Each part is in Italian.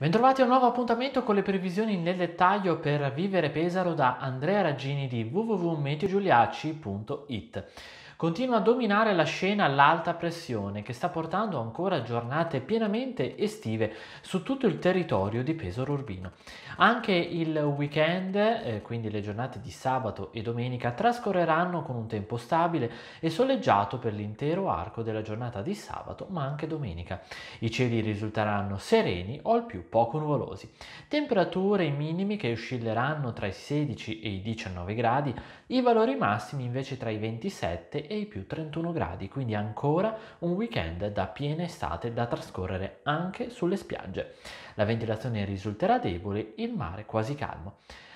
Bentrovati a un nuovo appuntamento con le previsioni nel dettaglio per Vivere Pesaro da Andrea Raggini di www.meteogiuliacci.it. Continua a dominare la scena l'alta pressione che sta portando ancora giornate pienamente estive su tutto il territorio di Pesaro Urbino. Anche il weekend, eh, quindi le giornate di sabato e domenica, trascorreranno con un tempo stabile e soleggiato per l'intero arco della giornata di sabato ma anche domenica. I cieli risulteranno sereni o al più poco nuvolosi. Temperature minimi che oscilleranno tra i 16 e i 19 gradi, i valori massimi invece tra i 27 e e i più 31 gradi, quindi ancora un weekend da piena estate da trascorrere anche sulle spiagge. La ventilazione risulterà debole, il mare quasi calmo.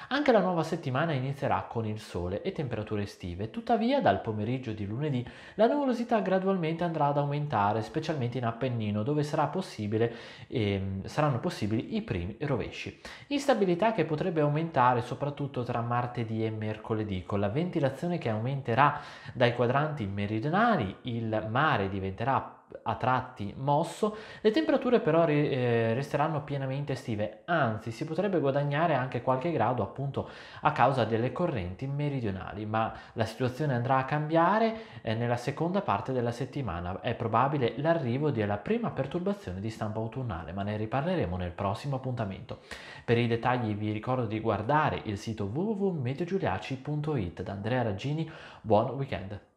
Anche la nuova settimana inizierà con il sole e temperature estive, tuttavia dal pomeriggio di lunedì la nuvolosità gradualmente andrà ad aumentare, specialmente in Appennino dove eh, saranno possibili i primi rovesci. Instabilità che potrebbe aumentare soprattutto tra martedì e mercoledì, con la ventilazione che aumenterà dai quadranti latitanti meridionali, il mare diventerà a tratti mosso, le temperature però eh, resteranno pienamente estive, anzi si potrebbe guadagnare anche qualche grado appunto a causa delle correnti meridionali, ma la situazione andrà a cambiare eh, nella seconda parte della settimana, è probabile l'arrivo della prima perturbazione di stampo autunnale, ma ne riparleremo nel prossimo appuntamento. Per i dettagli vi ricordo di guardare il sito www.meteogiuliaci.it da Andrea Raggini, buon weekend!